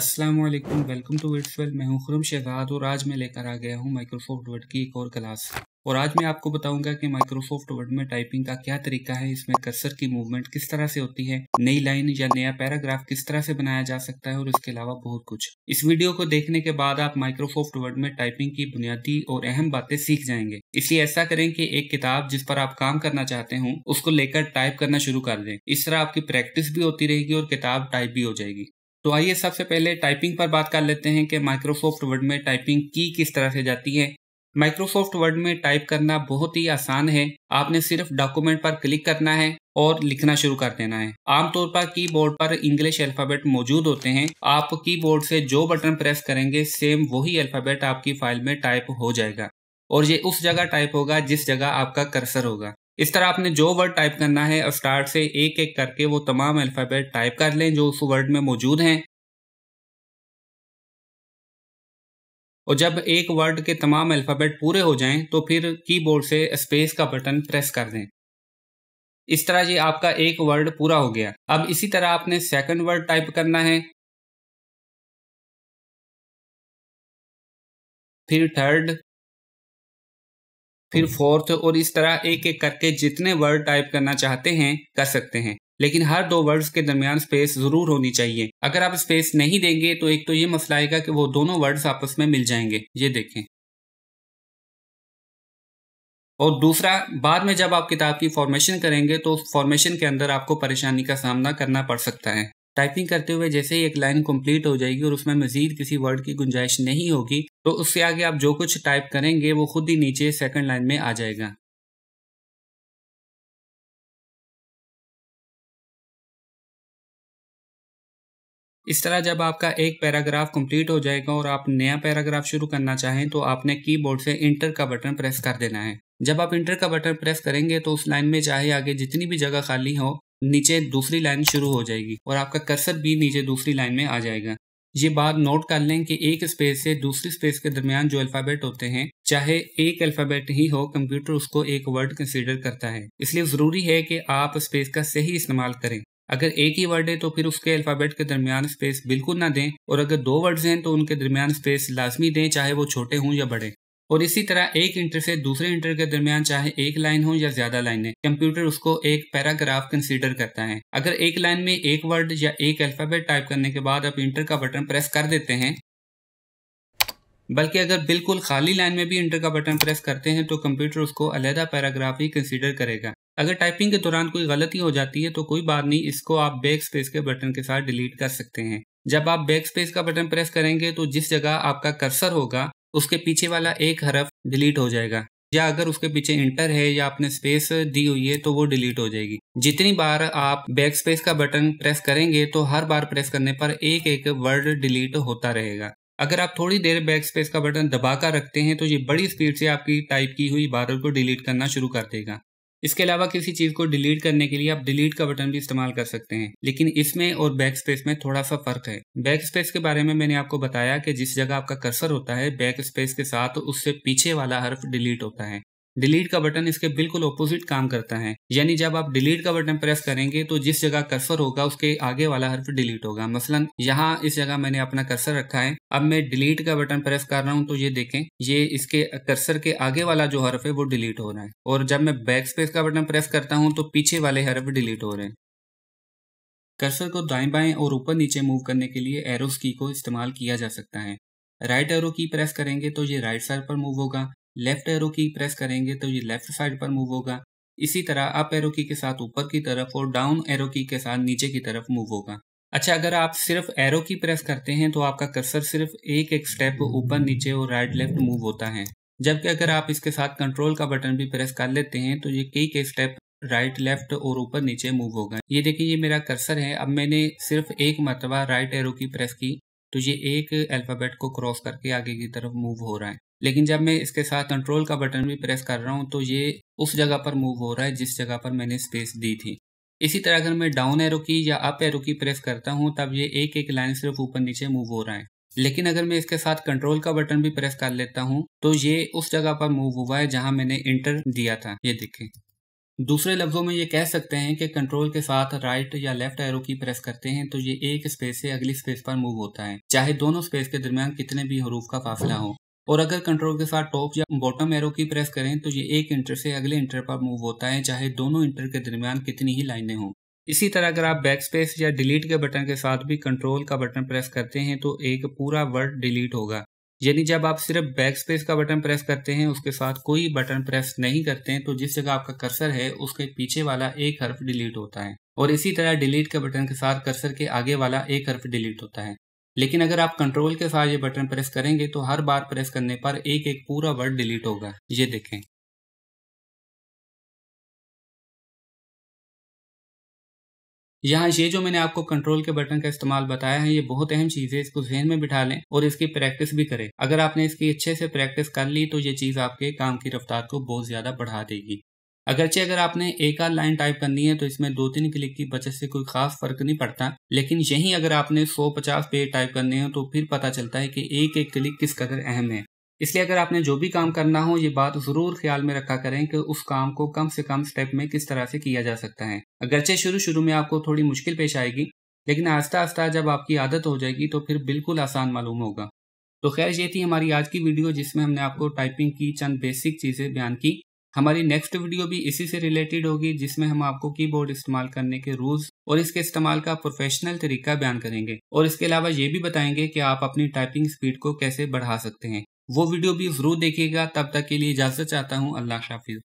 अस्सलाम वालेकुम welcome to विटफेल मैं हूं खुरम शहजाद और आज मैं लेकर आ गया हूं माइक्रोसॉफ्ट वर्ड की एक और क्लास और आज मैं आपको बताऊंगा कि माइक्रोसॉफ्ट वर्ड में टाइपिंग का क्या तरीका है इसमें कर्सर की मूवमेंट किस तरह से होती है नई लाइन या नया पैराग्राफ किस तरह से बनाया जा सकता है और इसके अलावा बहुत कुछ इस वीडियो को देखने के बाद आप माइक्रोसॉफ्ट वर्ड में टाइपिंग की बुनियादी और अहम बातें सीख जाएंगे इसलिए ऐसा करें कि एक किताब जिस पर आप काम करना चाहते हो उसको लेकर टाइप करना शुरू कर दें इस तरह आपकी प्रैक्टिस भी होती रहेगी और किताब टाइप भी हो जाएगी तो आइए सबसे पहले टाइपिंग पर बात कर लेते हैं कि माइक्रोसॉफ्ट वर्ड में टाइपिंग की किस तरह से जाती है माइक्रोसॉफ्ट वर्ड में टाइप करना बहुत ही आसान है आपने सिर्फ डॉक्यूमेंट पर क्लिक करना है और लिखना शुरू कर देना है आमतौर पर कीबोर्ड पर इंग्लिश अल्फाबेट मौजूद होते हैं आप कीबोर्ड से जो बटन प्रेस करेंगे सेम वही अल्फाबेट आपकी फाइल में टाइप हो जाएगा और ये उस जगह टाइप होगा जिस जगह आपका कर्सर होगा इस तरह आपने जो वर्ड टाइप करना है स्टार्ट से एक एक करके वो तमाम अल्फ़ाबेट टाइप कर लें जो उस वर्ड में मौजूद हैं और जब एक वर्ड के तमाम अल्फ़ाबेट पूरे हो जाएं तो फिर कीबोर्ड से स्पेस का बटन प्रेस कर दें इस तरह ये आपका एक वर्ड पूरा हो गया अब इसी तरह आपने सेकंड वर्ड टाइप करना है फिर थर्ड फिर फोर्थ हम्म। और इस तरह एक एक करके जितने वर्ड टाइप करना चाहते हैं कर सकते हैं लेकिन हर दो वर्ड्स के दरमियान स्पेस जरूर होनी चाहिए अगर आप स्पेस नहीं देंगे तो एक तो ये मसला आएगा कि वो दोनों वर्ड्स आपस में मिल जाएंगे ये देखें और दूसरा बाद में जब आप किताब की फॉर्मेशन करेंगे तो फॉर्मेशन के अंदर आपको परेशानी का सामना करना पड़ सकता है टाइपिंग करते हुए जैसे ही एक लाइन कंप्लीट हो जाएगी और उसमें मजीद किसी वर्ड की गुंजाइश नहीं होगी तो उससे आगे आप जो कुछ टाइप करेंगे वो खुद ही नीचे सेकंड लाइन में आ जाएगा इस तरह जब आपका एक पैराग्राफ कंप्लीट हो जाएगा और आप नया पैराग्राफ शुरू करना चाहें तो आपने कीबोर्ड से इंटर का बटन प्रेस कर देना है जब आप इंटर का बटन प्रेस करेंगे तो उस लाइन में चाहे आगे जितनी भी जगह खाली हो नीचे दूसरी लाइन शुरू हो जाएगी और आपका कर्सर भी नीचे दूसरी लाइन में आ जाएगा ये बात नोट कर लें कि एक स्पेस से दूसरी स्पेस के दरमियान जो अल्फ़ाबेट होते हैं चाहे एक अल्फ़ाबेट ही हो कंप्यूटर उसको एक वर्ड कंसिडर करता है इसलिए ज़रूरी है कि आप स्पेस का सही इस्तेमाल करें अगर एक ही वर्ड है तो फिर उसके अल्फ़ाबेट के दरमियान स्पेस बिल्कुल ना दें और अगर दो वर्ड्स हैं तो उनके दरमियान स्पेस लाजमी दें चाहे वो छोटे हों या बड़े और इसी तरह एक इंटर से दूसरे इंटर के दरमियान चाहे एक लाइन हो या ज्यादा लाइनें कंप्यूटर उसको एक पैराग्राफ कंसीडर करता है अगर एक लाइन में एक वर्ड या एक अल्फाबेट टाइप करने के बाद आप इंटर का बटन प्रेस कर देते हैं बल्कि अगर बिल्कुल खाली लाइन में भी इंटर का बटन प्रेस करते हैं तो कंप्यूटर उसको अलहदा पैराग्राफ ही कंसीडर करेगा अगर टाइपिंग के दौरान कोई गलती हो जाती है तो कोई बात नहीं इसको आप बैक स्पेस के बटन के साथ डिलीट कर सकते हैं जब आप बैक स्पेस का बटन प्रेस करेंगे तो जिस जगह आपका कर्सर होगा उसके पीछे वाला एक हरफ डिलीट हो जाएगा या अगर उसके पीछे इंटर है या आपने स्पेस दी हुई है तो वो डिलीट हो जाएगी जितनी बार आप बैक स्पेस का बटन प्रेस करेंगे तो हर बार प्रेस करने पर एक एक वर्ड डिलीट होता रहेगा अगर आप थोड़ी देर बैक स्पेस का बटन दबाकर रखते हैं तो ये बड़ी स्पीड से आपकी टाइप की हुई बारल को डिलीट करना शुरू कर देगा इसके अलावा किसी चीज़ को डिलीट करने के लिए आप डिलीट का बटन भी इस्तेमाल कर सकते हैं लेकिन इसमें और बैक स्पेस में थोड़ा सा फर्क है बैक स्पेस के बारे में मैंने आपको बताया कि जिस जगह आपका कर्सर होता है बैक स्पेस के साथ उससे पीछे वाला हर्फ डिलीट होता है डिलीट का बटन इसके बिल्कुल ऑपोजिट काम करता है यानी जब आप डिलीट का बटन प्रेस करेंगे तो जिस जगह कर्सर होगा उसके आगे वाला हर्फ डिलीट होगा मसलन यहाँ इस जगह मैंने अपना कर्सर रखा है अब मैं डिलीट का बटन प्रेस कर रहा हूँ तो ये देखें ये इसके कर्सर के आगे वाला जो हर्फ है वो डिलीट हो रहा है और जब मैं बैक स्पेस का बटन प्रेस करता हूँ तो पीछे वाले हर्फ डिलीट हो रहे हैं कर्सर को दाएं बाएं और ऊपर नीचे मूव करने के लिए एरोस की को इस्तेमाल किया जा सकता है राइट एरो की प्रेस करेंगे तो ये राइट साइड पर मूव होगा लेफ्ट एरो की प्रेस करेंगे तो ये लेफ्ट साइड पर मूव होगा इसी तरह अप एरो की के साथ ऊपर की तरफ और डाउन एरो की के साथ नीचे की तरफ मूव होगा अच्छा अगर आप सिर्फ एरो की प्रेस करते हैं तो आपका कर्सर सिर्फ एक एक स्टेप ऊपर नीचे और राइट लेफ्ट मूव होता है जबकि अगर आप इसके साथ कंट्रोल का बटन भी प्रेस कर लेते हैं तो ये कई कई स्टेप राइट लेफ्ट और ऊपर नीचे मूव होगा ये देखिए ये मेरा कर्सर है अब मैंने सिर्फ एक मरतबा राइट एरो की प्रेस की तो ये एक अल्फ़ाबेट को क्रॉस करके आगे की तरफ मूव हो रहा है लेकिन जब मैं इसके साथ कंट्रोल का बटन भी प्रेस कर रहा हूँ तो ये उस जगह पर मूव हो रहा है जिस जगह पर मैंने स्पेस दी थी इसी तरह अगर मैं डाउन एरो की या अप एरो की प्रेस करता हूँ तब ये एक एक लाइन सिर्फ ऊपर नीचे मूव हो रहा है लेकिन अगर मैं इसके साथ कंट्रोल का बटन भी प्रेस कर लेता हूँ तो ये उस जगह पर मूव हुआ है जहाँ मैंने इंटर दिया था ये देखें दूसरे लफ्ज़ों में ये कह सकते हैं कि कंट्रोल के साथ राइट या लेफ्ट एरो की प्रेस करते हैं तो ये एक स्पेस से अगली स्पेस पर मूव होता है चाहे दोनों स्पेस के दरमियान कितने भी हरूफ का फासला हो और अगर कंट्रोल के साथ टॉप या बॉटम एरो की प्रेस करें तो ये एक इंटर से अगले इंटर पर मूव होता है चाहे दोनों इंटर के दरमियान कितनी ही लाइनें हों इसी तरह अगर आप बैक स्पेस या डिलीट के बटन के साथ भी कंट्रोल का बटन प्रेस करते हैं तो एक पूरा वर्ड डिलीट होगा यानी जब आप सिर्फ बैक स्पेस का बटन प्रेस करते हैं उसके साथ कोई बटन प्रेस नहीं करते हैं तो जिस जगह आपका कर्सर है उसके पीछे वाला एक हर्फ डिलीट होता है और इसी तरह डिलीट के बटन के साथ कर्सर के आगे वाला एक हर्फ डिलीट होता है लेकिन अगर आप कंट्रोल के साथ ये बटन प्रेस करेंगे तो हर बार प्रेस करने पर एक एक पूरा वर्ड डिलीट होगा ये देखें यहाँ ये जो मैंने आपको कंट्रोल के बटन का इस्तेमाल बताया है ये बहुत अहम चीज़ है इसको जहन में बिठा लें और इसकी प्रैक्टिस भी करें अगर आपने इसकी अच्छे से प्रैक्टिस कर ली तो ये चीज़ आपके काम की रफ्तार को बहुत ज़्यादा बढ़ा देगी अगरचे अगर आपने एक आध लाइन टाइप करनी है तो इसमें दो तीन क्लिक की बचत से कोई खास फर्क नहीं पड़ता लेकिन यही अगर आपने 150 पेज टाइप करने हैं तो फिर पता चलता है कि एक एक क्लिक किस कदर अहम है इसलिए अगर आपने जो भी काम करना हो ये बात जरूर ख्याल में रखा करें कि उस काम को कम से कम स्टेप में किस तरह से किया जा सकता है अगरचे शुरू शुरू में आपको थोड़ी मुश्किल पेश आएगी लेकिन आस्ता आस्ता जब आपकी आदत हो जाएगी तो फिर बिल्कुल आसान मालूम होगा तो खैर ये थी हमारी आज की वीडियो जिसमें हमने आपको टाइपिंग की चंद बेसिक चीज़ें बयान की हमारी नेक्स्ट वीडियो भी इसी से रिलेटेड होगी जिसमें हम आपको कीबोर्ड इस्तेमाल करने के रूल्स और इसके इस्तेमाल का प्रोफेशनल तरीका बयान करेंगे और इसके अलावा ये भी बताएंगे कि आप अपनी टाइपिंग स्पीड को कैसे बढ़ा सकते हैं वो वीडियो भी जरूर देखिएगा तब तक के लिए इजाजत चाहता हूँ अल्लाह हाफिज़